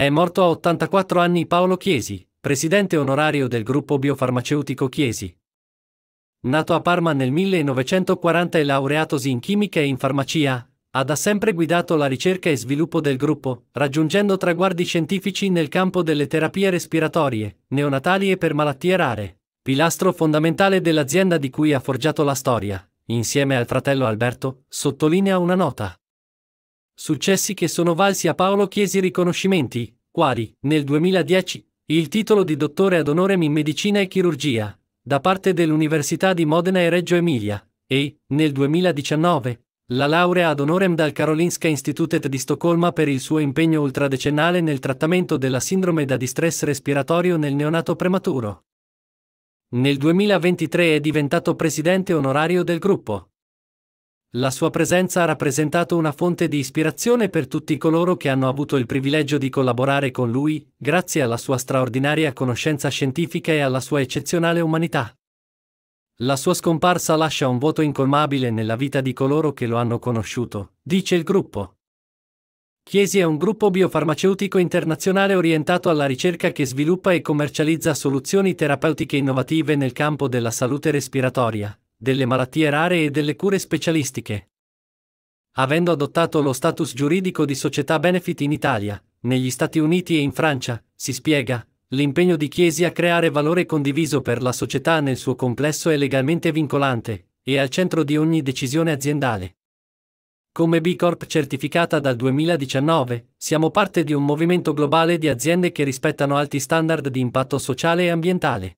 È morto a 84 anni Paolo Chiesi, presidente onorario del gruppo biofarmaceutico Chiesi. Nato a Parma nel 1940 e laureatosi in chimica e in farmacia, ha da sempre guidato la ricerca e sviluppo del gruppo, raggiungendo traguardi scientifici nel campo delle terapie respiratorie, neonatali e per malattie rare, pilastro fondamentale dell'azienda di cui ha forgiato la storia. Insieme al fratello Alberto, sottolinea una nota. Successi che sono valsi a Paolo Chiesi riconoscimenti, quali, nel 2010, il titolo di dottore ad onorem in medicina e chirurgia, da parte dell'Università di Modena e Reggio Emilia, e, nel 2019, la laurea ad onorem dal Karolinska Institutet di Stoccolma per il suo impegno ultradecennale nel trattamento della sindrome da distress respiratorio nel neonato prematuro. Nel 2023 è diventato presidente onorario del gruppo. La sua presenza ha rappresentato una fonte di ispirazione per tutti coloro che hanno avuto il privilegio di collaborare con lui, grazie alla sua straordinaria conoscenza scientifica e alla sua eccezionale umanità. La sua scomparsa lascia un vuoto incolmabile nella vita di coloro che lo hanno conosciuto, dice il gruppo. Chiesi è un gruppo biofarmaceutico internazionale orientato alla ricerca che sviluppa e commercializza soluzioni terapeutiche innovative nel campo della salute respiratoria, delle malattie rare e delle cure specialistiche. Avendo adottato lo status giuridico di società benefit in Italia, negli Stati Uniti e in Francia, si spiega, l'impegno di Chiesi a creare valore condiviso per la società nel suo complesso è legalmente vincolante e al centro di ogni decisione aziendale. Come B Corp certificata dal 2019, siamo parte di un movimento globale di aziende che rispettano alti standard di impatto sociale e ambientale.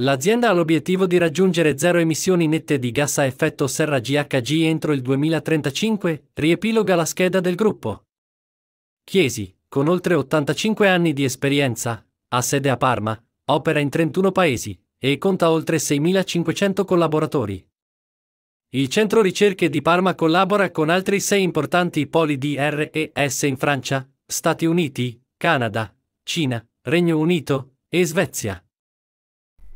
L'azienda ha l'obiettivo di raggiungere zero emissioni nette di gas a effetto serra GHG entro il 2035, riepiloga la scheda del gruppo. Chiesi, con oltre 85 anni di esperienza, ha sede a Parma, opera in 31 paesi e conta oltre 6.500 collaboratori. Il centro ricerche di Parma collabora con altri sei importanti poli di RES in Francia, Stati Uniti, Canada, Cina, Regno Unito e Svezia.